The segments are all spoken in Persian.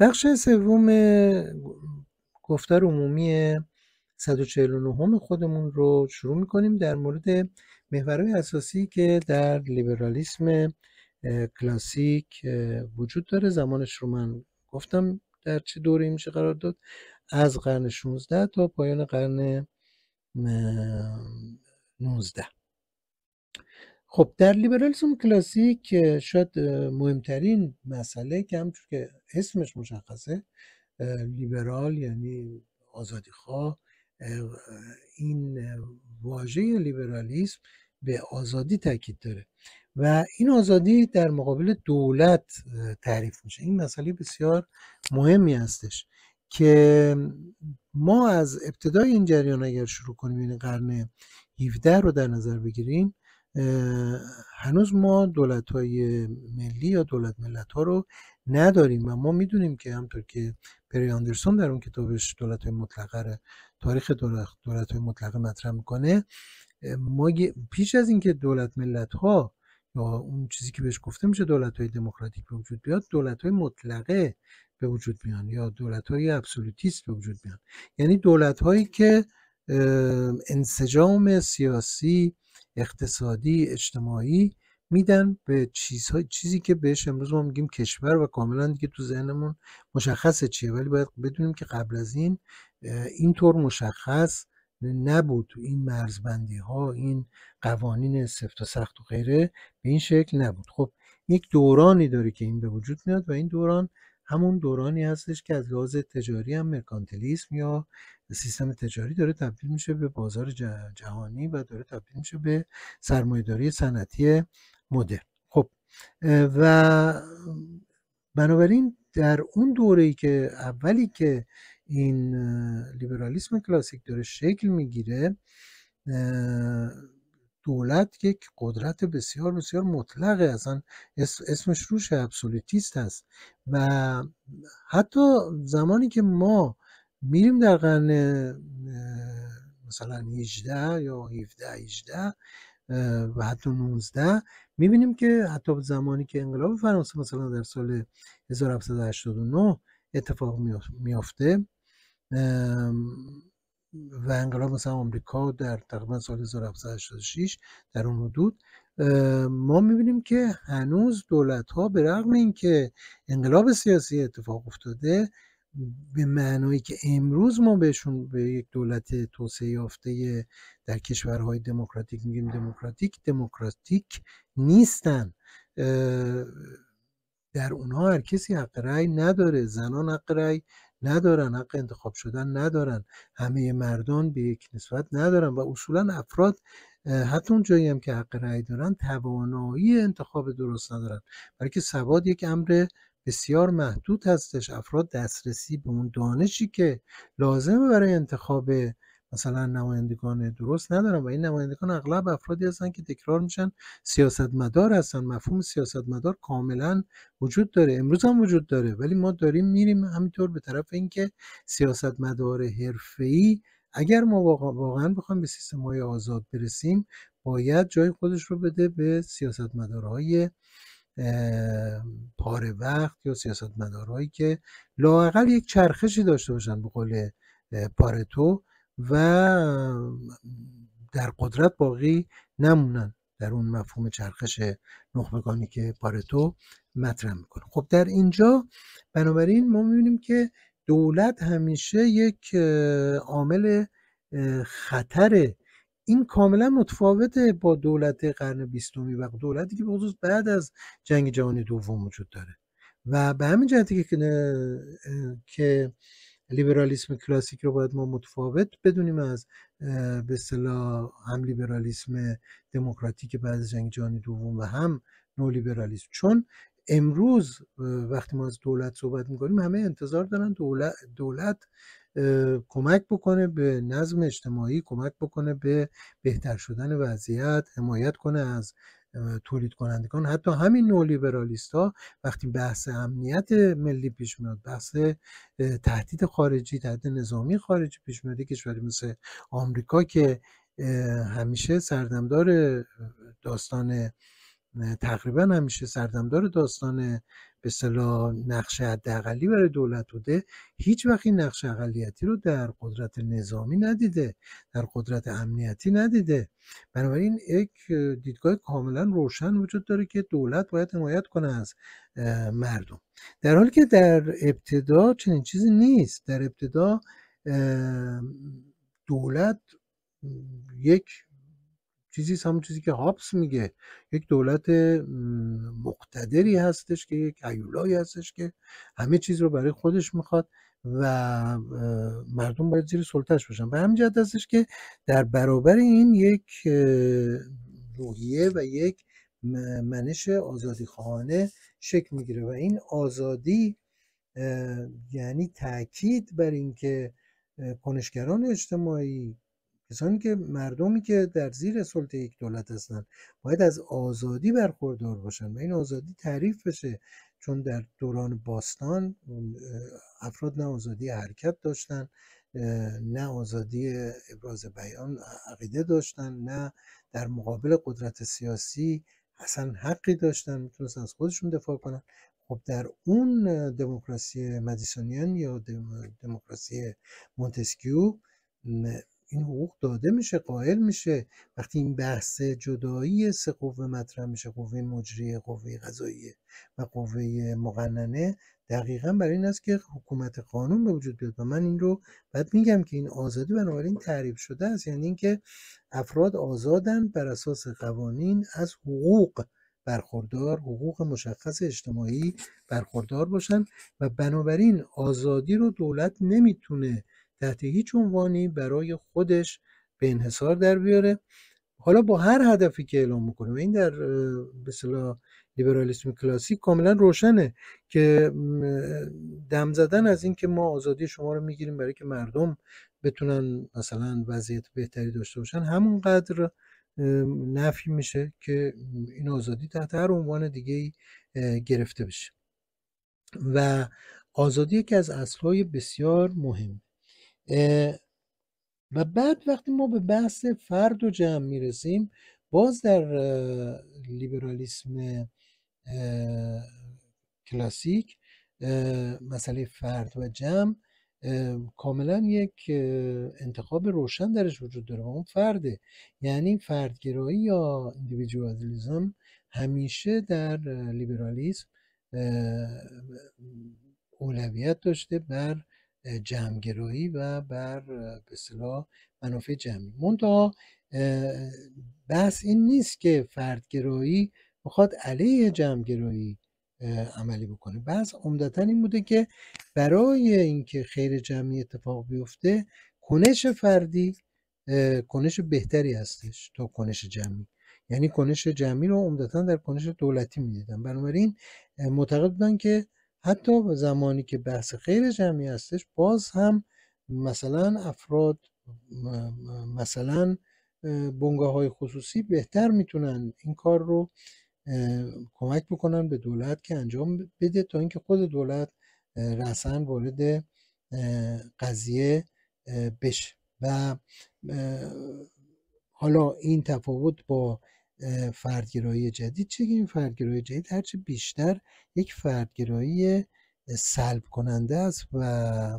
بخش سوم گفتار عمومی 149 خودمون رو شروع میکنیم در مورد محورهای اساسی که در لیبرالیسم کلاسیک وجود داره زمانش رو من گفتم در چه دوره میشه قرار داد از قرن 16 تا پایان قرن 19 خب در لیبرالیسم کلاسیک شاید مهمترین مسئله که همچون که اسمش مشخصه لیبرال یعنی خواه این واژه لیبرالیسم به آزادی تاکید داره و این آزادی در مقابل دولت تعریف میشه این مسئله بسیار مهمی هستش که ما از ابتدای این جریان اگر شروع کنیم این یعنی قرن 17 رو در نظر بگیریم هنوز ما دولت های ملی یا دولت ملت ها رو نداریم و ما میدونیم که همطور که پری آندرسون در اون کتابش دولت های مطلقه تاریخ دولت های مطلقه مطرح میکنه ما پیش از اینکه دولت ملت ها یا اون چیزی که بهش گفته میشه دولت های دموکراتیک به وجود بیاد دولت های مطلقه به وجود بیان یا دولت های ابسولوتیست به وجود بیان یعنی دولت هایی که انسجام سیاسی اقتصادی اجتماعی میدن به چیزهای چیزی که بهش امروز ما میگیم کشور و کاملا دیگه تو ذهنمون مشخصه چیه ولی باید بدونیم که قبل از این اینطور مشخص نبود تو این مرزبندی ها این قوانین سفت و سخت و غیره به این شکل نبود خب یک دورانی داره که این به وجود میاد و این دوران همون دورانی هستش که از لحاظ تجاری هم مرکانتلیسم یا سیستم تجاری داره تبدیل میشه به بازار جهانی و داره تبدیل میشه به سرمایهداری صنعتی مدرن خب و بنابراین در اون دوره ای که اولی که این لیبرالیسم کلاسیک داره شکل میگیره دولت یک قدرت بسیار بسیار مطلقه اصلا اسمش روش ابسولوتیست هست و حتی زمانی که ما میریم در قرن مثلا 18 یا 17 18 و حتی 19 میبینیم که حتی زمانی که انقلاب فرانسه مثلا در سال 1789 اتفاق میافته و انقلاب مثلا آمریکا در تقریبا سال 1786 در اون حدود ما میبینیم که هنوز دولت ها به رغم اینکه انقلاب سیاسی اتفاق افتاده به معنایی که امروز ما بهشون به یک دولت توسعه یافته در کشورهای دموکراتیک میگیم دموکراتیک دموکراتیک نیستن در اونها هر کسی حق رأی نداره زنان حق رأی ندارن حق انتخاب شدن ندارن همه مردان به یک نسبت ندارن و اصولا افراد حتی اون جایی هم که حق رأی دارن توانایی انتخاب درست ندارن بلکه سواد یک امر بسیار محدود هستش افراد دسترسی به اون دانشی که لازمه برای انتخاب مثلا نمایندگان درست ندارن و این نمایندگان اغلب افرادی هستن که تکرار میشن سیاستمدار هستن مفهوم سیاستمدار کاملا وجود داره امروز هم وجود داره ولی ما داریم میریم همینطور به طرف اینکه سیاستمدار حرفه‌ای اگر ما واقعا بخوایم به سیستم های آزاد برسیم باید جای خودش رو بده به سیاستمدارهای پاره وقت یا سیاستمدارهایی که لاقل یک چرخشی داشته باشن به قول پارتو و در قدرت باقی نمونن در اون مفهوم چرخش نخبگانی که پارتو مطرح میکنه خب در اینجا بنابراین ما میبینیم که دولت همیشه یک عامل خطره این کاملا متفاوته با دولت قرن بیستمی و دولتی که به بعد از جنگ جهانی دوم وجود داره و به همین جهتی که که لیبرالیسم کلاسیک رو باید ما متفاوت بدونیم از به صلاح هم لیبرالیسم دموکراتیک بعد از جنگ جهانی دوم و هم نولیبرالیسم چون امروز وقتی ما از دولت صحبت میکنیم همه انتظار دارن دولت, دولت کمک بکنه به نظم اجتماعی کمک بکنه به بهتر شدن وضعیت حمایت کنه از تولید کنندگان حتی همین نولیبرالیست ها وقتی بحث امنیت ملی پیش میاد بحث تهدید خارجی تهدید نظامی خارجی پیش میاد کشوری مثل آمریکا که همیشه سردمدار داستان تقریبا همیشه سردمدار داستان به صلاح نقش حداقلی برای دولت بوده هیچ وقت نقش اقلیتی رو در قدرت نظامی ندیده در قدرت امنیتی ندیده بنابراین یک دیدگاه کاملا روشن وجود داره که دولت باید حمایت کنه از مردم در حالی که در ابتدا چنین چیزی نیست در ابتدا دولت یک چیزی همون چیزی که هابس میگه یک دولت مقتدری هستش که یک ایولایی هستش که همه چیز رو برای خودش میخواد و مردم باید زیر سلطهش باشن به همین جهت هستش که در برابر این یک روحیه و یک منش آزادی خواهانه شکل میگیره و این آزادی یعنی تاکید بر اینکه کنشگران اجتماعی کسانی که مردمی که در زیر سلطه یک دولت هستند باید از آزادی برخوردار باشن و این آزادی تعریف بشه چون در دوران باستان افراد نه آزادی حرکت داشتن نه آزادی ابراز بیان عقیده داشتن نه در مقابل قدرت سیاسی اصلا حقی داشتن میتونستن از خودشون دفاع کنن خب در اون دموکراسی مدیسونیان یا دموکراسی مونتسکیو این حقوق داده میشه قائل میشه وقتی این بحث جدایی سه قوه مطرح میشه قوه مجریه قوه قضاییه و قوه مقننه دقیقا برای این است که حکومت قانون به وجود بیاد و من این رو بعد میگم که این آزادی بنابراین تعریف شده است یعنی اینکه افراد آزادن بر اساس قوانین از حقوق برخوردار حقوق مشخص اجتماعی برخوردار باشن و بنابراین آزادی رو دولت نمیتونه تحت هیچ عنوانی برای خودش به انحصار در بیاره حالا با هر هدفی که اعلام میکنه و این در به لیبرالیسم کلاسیک کاملا روشنه که دم زدن از اینکه ما آزادی شما رو میگیریم برای که مردم بتونن مثلا وضعیت بهتری داشته باشن همونقدر نفی میشه که این آزادی تحت هر عنوان دیگه گرفته بشه و آزادی که از اصلهای بسیار مهم و بعد وقتی ما به بحث فرد و جمع میرسیم باز در لیبرالیسم کلاسیک مسئله فرد و جمع کاملا یک انتخاب روشن درش وجود داره و اون فرده یعنی فردگرایی یا اندیویدوالیزم همیشه در لیبرالیسم اولویت داشته بر جمعگرایی و بر به منافع جمعی منتها بحث این نیست که فردگرایی میخواد علیه جمعگرایی عملی بکنه بحث عمدتا این بوده که برای اینکه خیر جمعی اتفاق بیفته کنش فردی کنش بهتری هستش تا کنش جمعی یعنی کنش جمعی رو عمدتا در کنش دولتی میدیدن بنابراین معتقد بودن که حتی زمانی که بحث غیر جمعی هستش باز هم مثلا افراد مثلا بنگاه های خصوصی بهتر میتونن این کار رو کمک بکنن به دولت که انجام بده تا اینکه خود دولت رسن وارد قضیه بشه و حالا این تفاوت با فردگرایی جدید چه این فردگرایی جدید هرچه بیشتر یک فردگرایی سلب کننده است و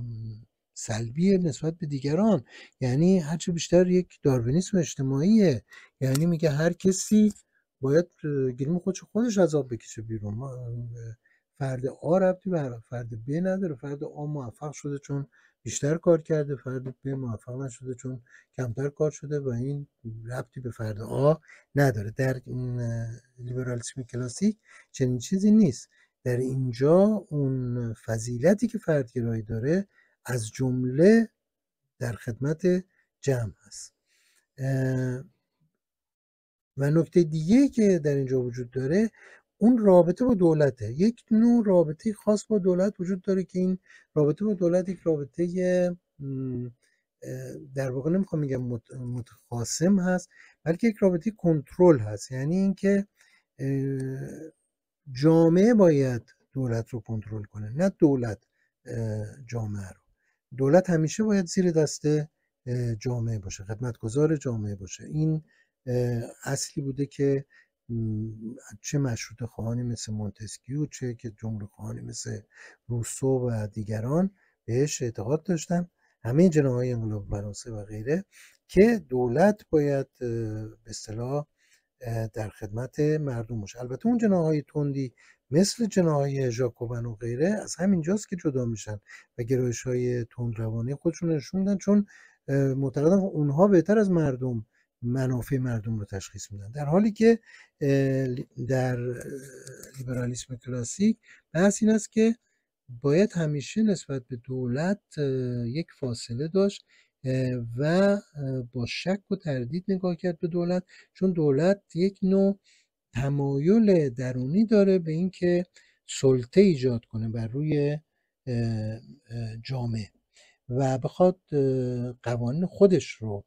سلبی نسبت به دیگران یعنی هرچه بیشتر یک داروینیسم اجتماعیه یعنی میگه هر کسی باید گریم خودش خودش از آب بکشه بیرون فرد آ ربطی به فرد ب نداره فرد آ موفق شده چون بیشتر کار کرده فرد به موفق نشده چون کمتر کار شده و این ربطی به فرد آ نداره در این لیبرالیسم کلاسیک چنین چیزی نیست در اینجا اون فضیلتی که فرد گرایی داره از جمله در خدمت جمع هست و نکته دیگه که در اینجا وجود داره اون رابطه با دولته یک نوع رابطه خاص با دولت وجود داره که این رابطه با دولت یک رابطه در واقع نمیخوام میگم متخاصم هست بلکه یک رابطه کنترل هست یعنی اینکه جامعه باید دولت رو کنترل کنه نه دولت جامعه رو دولت همیشه باید زیر دست جامعه باشه خدمتگزار جامعه باشه این اصلی بوده که چه مشروط خواهانی مثل مونتسکیو چه که جمهور خواهانی مثل روسو و دیگران بهش اعتقاد داشتن همه جناهای انقلاب فرانسه و غیره که دولت باید به اصطلاح در خدمت مردم باشه البته اون جناهای تندی مثل جناهای ژاکوبن و غیره از همین جاست که جدا میشن و گرایش های تند روانی خودشون نشوندن چون معتقدن خب اونها بهتر از مردم منافع مردم رو تشخیص میدن در حالی که در لیبرالیسم کلاسیک بحث این است که باید همیشه نسبت به دولت یک فاصله داشت و با شک و تردید نگاه کرد به دولت چون دولت یک نوع تمایل درونی داره به اینکه سلطه ایجاد کنه بر روی جامعه و بخواد قوانین خودش رو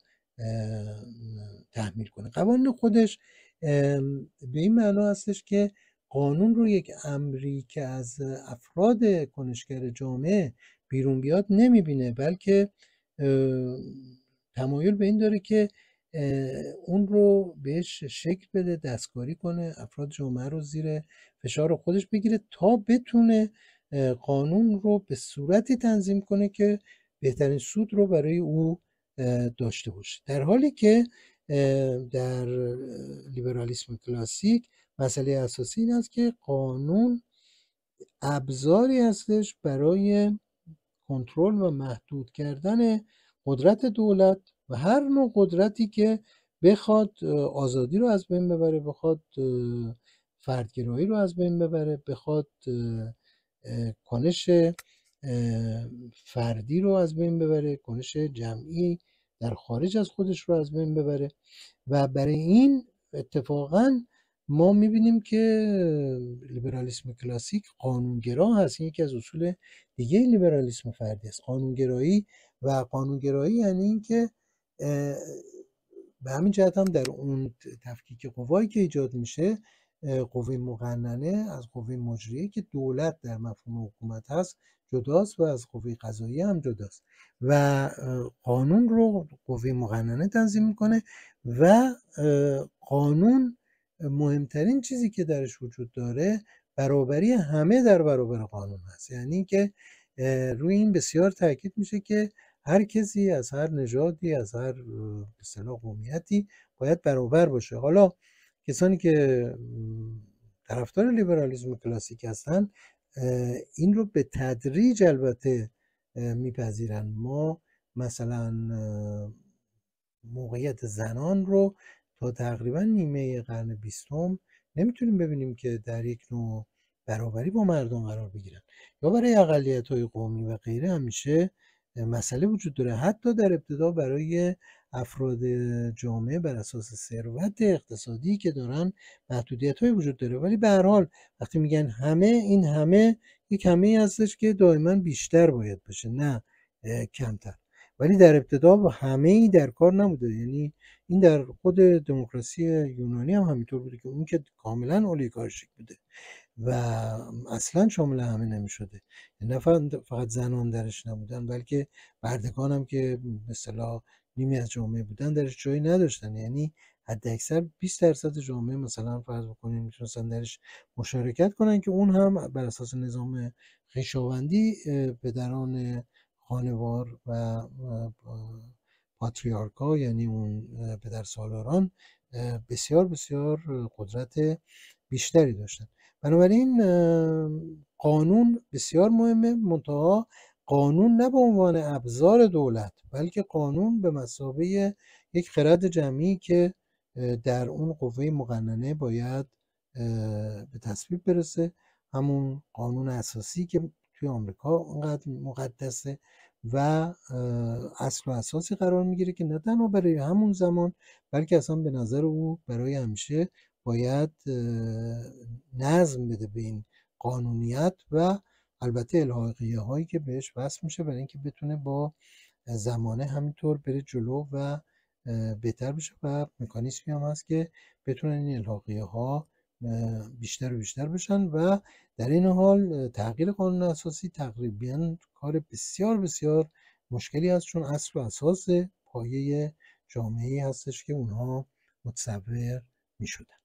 تحمیل کنه قوانین خودش به این معنا هستش که قانون رو یک امری که از افراد کنشگر جامعه بیرون بیاد نمیبینه بلکه تمایل به این داره که اون رو بهش شکل بده دستکاری کنه افراد جامعه رو زیر فشار خودش بگیره تا بتونه قانون رو به صورتی تنظیم کنه که بهترین سود رو برای او داشته باشه در حالی که در لیبرالیسم کلاسیک مسئله اساسی این است که قانون ابزاری هستش برای کنترل و محدود کردن قدرت دولت و هر نوع قدرتی که بخواد آزادی رو از بین ببره بخواد فردگرایی رو از بین ببره بخواد کنش فردی رو از بین ببره کنش جمعی در خارج از خودش رو از بین ببره و برای این اتفاقا ما میبینیم که لیبرالیسم کلاسیک قانونگرا هست این یکی از اصول دیگه لیبرالیسم فردی است قانونگرایی و قانونگرایی یعنی اینکه به همین جهت هم در اون تفکیک قوایی که ایجاد میشه قوه مقننه از قوه مجریه که دولت در مفهوم حکومت هست جداست و از قوه قضایی هم جداست و قانون رو قوه مقننه تنظیم میکنه و قانون مهمترین چیزی که درش وجود داره برابری همه در برابر قانون هست یعنی که روی این بسیار تاکید میشه که هر کسی از هر نژادی از هر اصطلاح قومیتی باید برابر باشه حالا کسانی که طرفدار لیبرالیسم کلاسیک هستن این رو به تدریج البته میپذیرن ما مثلا موقعیت زنان رو تا تقریبا نیمه قرن بیستم نمیتونیم ببینیم که در یک نوع برابری با مردم قرار بگیرن یا برای اقلیت های قومی و غیره همیشه مسئله وجود داره حتی در ابتدا برای افراد جامعه بر اساس ثروت اقتصادی که دارن محدودیت های وجود داره ولی به هر حال وقتی میگن همه این همه یک همه هستش که دائما بیشتر باید باشه نه کمتر ولی در ابتدا با همه ای در کار نبوده یعنی این در خود دموکراسی یونانی هم همینطور بوده که اون که کاملا اولیگارشیک بوده و اصلا شامل همه نمیشده یعنی نه فقط زنان درش نبودن بلکه بردگان هم که مثلا نیمی از جامعه بودن درش جایی نداشتن یعنی حد اکثر 20 درصد جامعه مثلا فرض بکنیم میتونستن درش مشارکت کنن که اون هم بر اساس نظام به پدران خانوار و پاتریارکا یعنی اون پدر سالاران بسیار بسیار قدرت بیشتری داشتن بنابراین قانون بسیار مهمه منطقه قانون نه به عنوان ابزار دولت بلکه قانون به مصابه یک خرد جمعی که در اون قوه مقننه باید به تصویب برسه همون قانون اساسی که توی آمریکا اونقدر مقدسه و اصل و اساسی قرار میگیره که نه تنها برای همون زمان بلکه اصلا به نظر او برای همیشه باید نظم بده به این قانونیت و البته الحاقیه هایی که بهش وصل میشه برای اینکه بتونه با زمانه همینطور بره جلو و بهتر بشه و مکانیزمی هم هست که بتونه این الحاقیه ها بیشتر و بیشتر بشن و در این حال تغییر قانون اساسی تقریبا کار بسیار بسیار مشکلی هست چون اصل و اساس پایه جامعه هستش که اونها متصور می